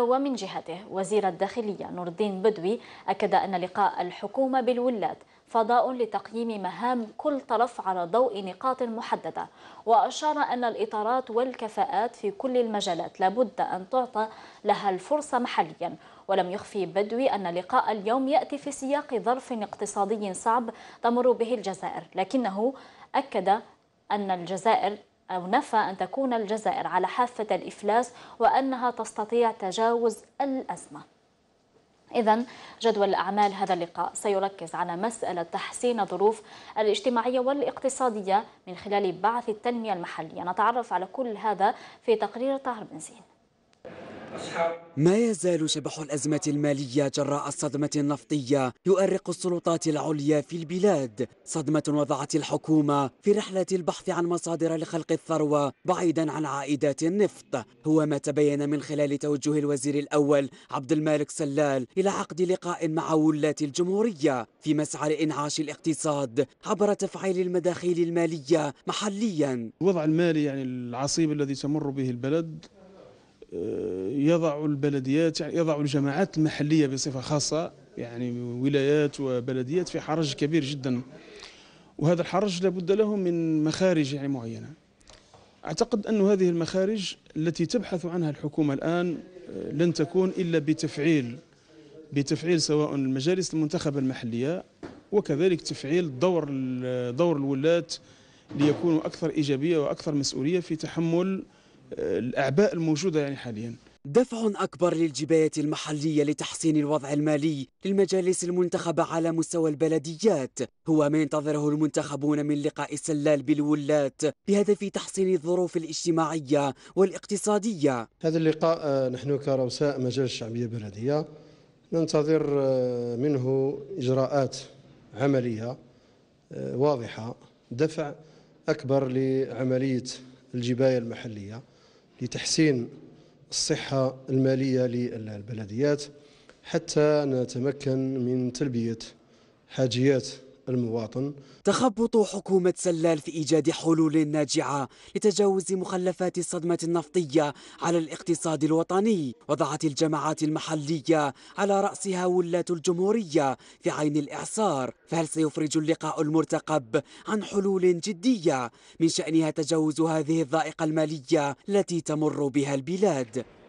ومن جهته وزير الداخلية نور الدين بدوي أكد أن لقاء الحكومة بالولاد فضاء لتقييم مهام كل طرف على ضوء نقاط محددة وأشار أن الإطارات والكفاءات في كل المجالات لابد أن تعطى لها الفرصة محليا ولم يخفي بدوي أن لقاء اليوم يأتي في سياق ظرف اقتصادي صعب تمر به الجزائر لكنه أكد أن الجزائر أو نفى أن تكون الجزائر على حافة الإفلاس وأنها تستطيع تجاوز الأزمة إذا جدول أعمال هذا اللقاء سيركز على مسألة تحسين الظروف الاجتماعية والاقتصادية من خلال بعث التنمية المحلية نتعرف على كل هذا في تقرير طاهر بنزين ما يزال شبح الأزمة المالية جراء الصدمة النفطية يؤرق السلطات العليا في البلاد صدمة وضعت الحكومة في رحلة البحث عن مصادر لخلق الثروة بعيدا عن عائدات النفط هو ما تبين من خلال توجه الوزير الأول عبد المالك سلال إلى عقد لقاء مع ولاة الجمهورية في مسعى لإنعاش الاقتصاد عبر تفعيل المداخيل المالية محليا الوضع المالي يعني العصيب الذي تمر به البلد آه، يضع البلديات يعني يضع الجماعات المحلية بصفة خاصة يعني ولايات وبلديات في حرج كبير جدا وهذا الحرج لابد له من مخارج يعني معينة أعتقد أن هذه المخارج التي تبحث عنها الحكومة الآن آه، لن تكون إلا بتفعيل بتفعيل سواء المجالس المنتخبة المحلية وكذلك تفعيل دور دور الولاة ليكونوا أكثر إيجابية وأكثر مسؤولية في تحمل الاعباء الموجوده يعني حاليا دفع أكبر للجبايه المحلية لتحسين الوضع المالي للمجالس المنتخبة على مستوى البلديات هو ما ينتظره المنتخبون من لقاء السلال بالولات بهدف تحسين الظروف الاجتماعية والاقتصادية هذا اللقاء آه، نحن كرؤساء مجال الشعبية البلدية ننتظر آه، منه إجراءات عملية آه، واضحة دفع أكبر لعملية الجباية المحلية لتحسين الصحة المالية للبلديات حتى نتمكن من تلبية حاجيات المواطن تخبط حكومة سلال في إيجاد حلول ناجعة لتجاوز مخلفات الصدمة النفطية على الاقتصاد الوطني وضعت الجماعات المحلية على رأسها ولاة الجمهورية في عين الإعصار فهل سيفرج اللقاء المرتقب عن حلول جدية من شأنها تجاوز هذه الضائقة المالية التي تمر بها البلاد